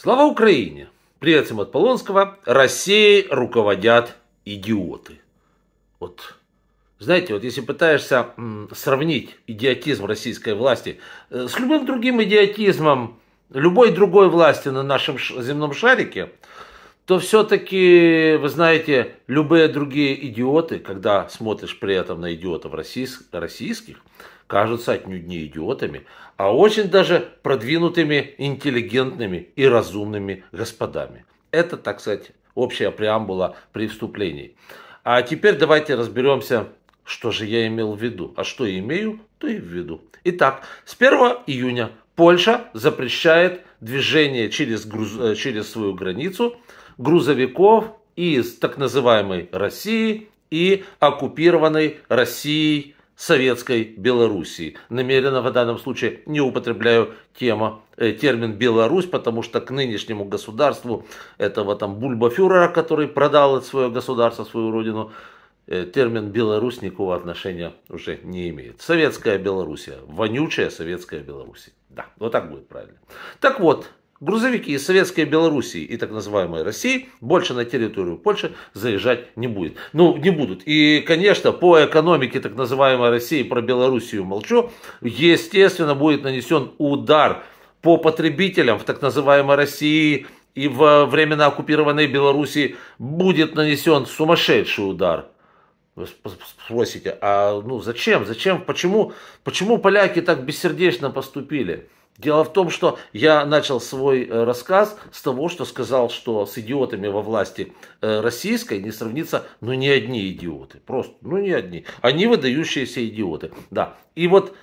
Слава Украине! Приветствием от Полонского. Россией руководят идиоты. Вот, знаете, вот если пытаешься сравнить идиотизм российской власти э, с любым другим идиотизмом любой другой власти на нашем земном шарике – то все-таки, вы знаете, любые другие идиоты, когда смотришь при этом на идиотов российских, кажутся отнюдь не идиотами, а очень даже продвинутыми, интеллигентными и разумными господами. Это, так сказать, общая преамбула при вступлении. А теперь давайте разберемся, что же я имел в виду. А что имею, то и в виду. Итак, с 1 июня Польша запрещает движение через, груз, э, через свою границу грузовиков из так называемой России и оккупированной Россией Советской Белоруссии. Намеренно в данном случае не употребляю тема, э, термин Беларусь, потому что к нынешнему государству этого там бульбафюрера, который продал свое государство, свою родину, э, термин Беларусь никакого отношения уже не имеет. Советская Белоруссия, вонючая Советская Белоруссия. Да, вот так будет правильно. Так вот, грузовики из Советской Белоруссии и так называемой России больше на территорию Польши заезжать не будет. Ну, не будут. И, конечно, по экономике так называемой России, про Белоруссию молчу, естественно, будет нанесен удар по потребителям в так называемой России и во времена оккупированной Белоруссии будет нанесен сумасшедший удар ну, спросите, а ну зачем, зачем, почему, почему поляки так бессердечно поступили? Дело в том, что я начал свой э, рассказ с того, что сказал, что с идиотами во власти э, российской не сравнится, ну, не одни идиоты. Просто, ну, не одни. Они выдающиеся идиоты. Да. И вот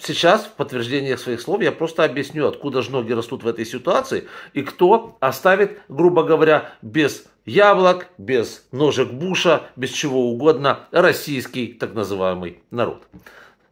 сейчас в подтверждение своих слов я просто объясню, откуда же ноги растут в этой ситуации и кто оставит, грубо говоря, без яблок, без ножек Буша, без чего угодно, российский так называемый народ.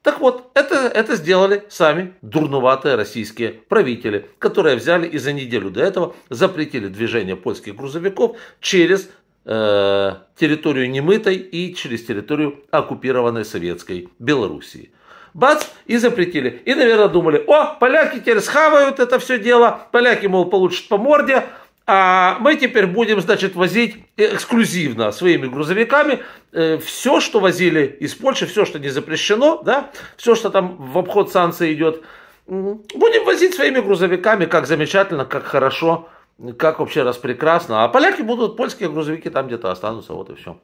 Так вот, это, это сделали сами дурноватые российские правители, которые взяли и за неделю до этого запретили движение польских грузовиков через э, территорию немытой и через территорию оккупированной советской Белоруссии бац, и запретили. И, наверное, думали, о, поляки теперь схавают это все дело, поляки, мол, получат по морде, а мы теперь будем, значит, возить эксклюзивно своими грузовиками э, все, что возили из Польши, все, что не запрещено, да, все, что там в обход санкций идет, будем возить своими грузовиками, как замечательно, как хорошо, как вообще раз прекрасно. А поляки будут, польские грузовики там где-то останутся, вот и все.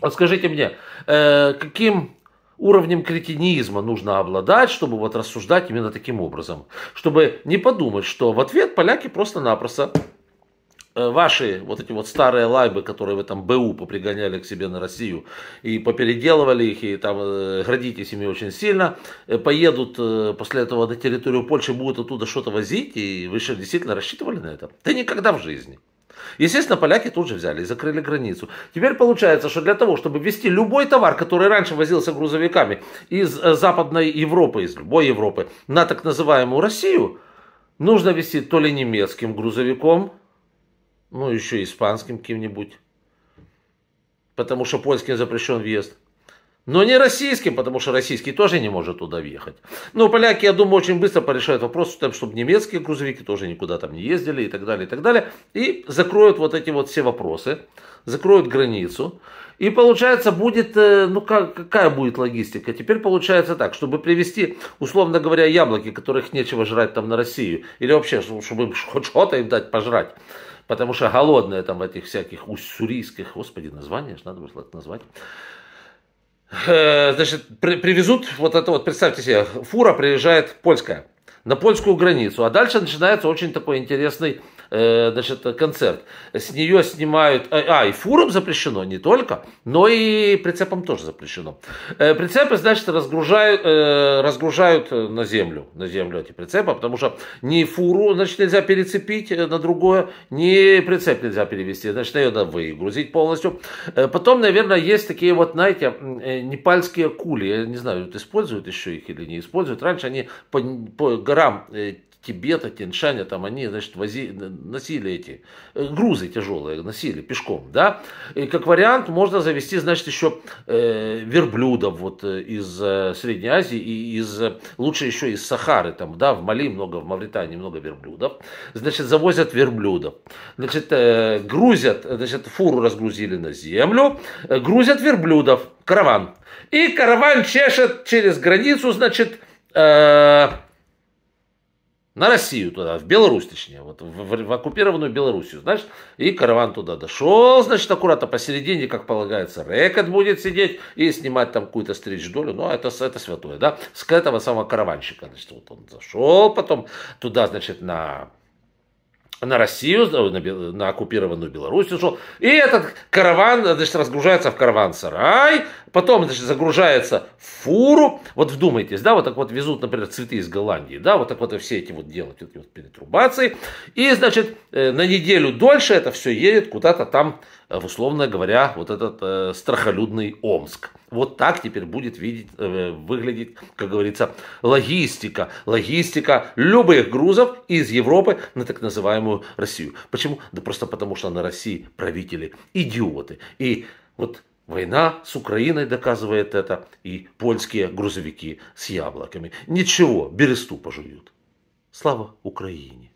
Вот скажите мне, э, каким уровнем кретинизма нужно обладать, чтобы вот рассуждать именно таким образом. Чтобы не подумать, что в ответ поляки просто-напросто Э, ваши вот эти вот старые лайбы, которые вы там БУ попригоняли к себе на Россию и попеределывали их, и там э, гордитесь ими очень сильно, э, поедут после этого на территорию Польши, будут оттуда что-то возить, и вы же действительно рассчитывали на это? Да никогда в жизни. Естественно, поляки тут же взяли и закрыли границу. Теперь получается, что для того, чтобы ввести любой товар, который раньше возился грузовиками из Западной Европы, из любой Европы, на так называемую Россию, нужно вести то ли немецким грузовиком, ну еще испанским кем-нибудь, потому что польским запрещен въезд. Но не российским, потому что российский тоже не может туда въехать. Но поляки, я думаю, очень быстро порешают вопрос, чтобы немецкие грузовики тоже никуда там не ездили и так далее, и так далее. И закроют вот эти вот все вопросы закроют границу. И получается будет, э, ну как, какая будет логистика? Теперь получается так, чтобы привезти, условно говоря, яблоки, которых нечего жрать там на Россию, или вообще, ну, чтобы хоть что-то им дать пожрать, потому что голодные там этих всяких уссурийских, господи, название же надо было назвать, э, значит, привезут, вот это вот, представьте себе, фура приезжает польская, на польскую границу, а дальше начинается очень такой интересный Э, значит, концерт. С нее снимают... А, а, и фуром запрещено не только, но и прицепом тоже запрещено. Э, прицепы, значит, разгружают, э, разгружают на землю, на землю эти прицепы, потому что ни фуру, значит, нельзя перецепить э, на другое, ни прицеп нельзя перевести, значит, ее надо выгрузить полностью. потом, наверное, есть такие вот, знаете, непальские кули, я не знаю, используют еще их или не используют. Раньше они по, по горам Тибета, Тяньшаня, там они, значит, вози, носили эти э, грузы тяжелые, носили пешком, да. И как вариант можно завести, значит, еще э, верблюдов вот э, из э, Средней Азии и из, э, лучше еще из Сахары, там, да, в Мали много, в Мавритании много верблюдов. Значит, завозят верблюдов, значит, э, грузят, значит, фуру разгрузили на землю, э, грузят верблюдов, караван. И караван чешет через границу, значит, э, на Россию туда, в Беларусь, точнее, вот в, в, в оккупированную Белоруссию, значит, и караван туда дошел, значит, аккуратно посередине, как полагается, рекет будет сидеть и снимать там какую-то стричь долю, ну а это, это святое, да, с этого самого караванщика, значит, вот он зашел, потом туда, значит, на на Россию, на, на оккупированную Беларусь ушел. И этот караван, значит, разгружается в караван-сарай, потом, значит, загружается в фуру. Вот вдумайтесь, да, вот так вот везут, например, цветы из Голландии, да, вот так вот все эти вот делают, вот эти вот перетрубации. И, значит, э, на неделю дольше это все едет куда-то там Э, в условно говоря, вот этот э, страхолюдный Омск. Вот так теперь будет видеть, э, выглядеть, как говорится, логистика. Логистика любых грузов из Европы на так называемую Россию. Почему? Да просто потому, что на России правители идиоты. И вот Война с Украиной доказывает это, и польские грузовики с яблоками. Ничего, бересту пожуют. Слава Украине!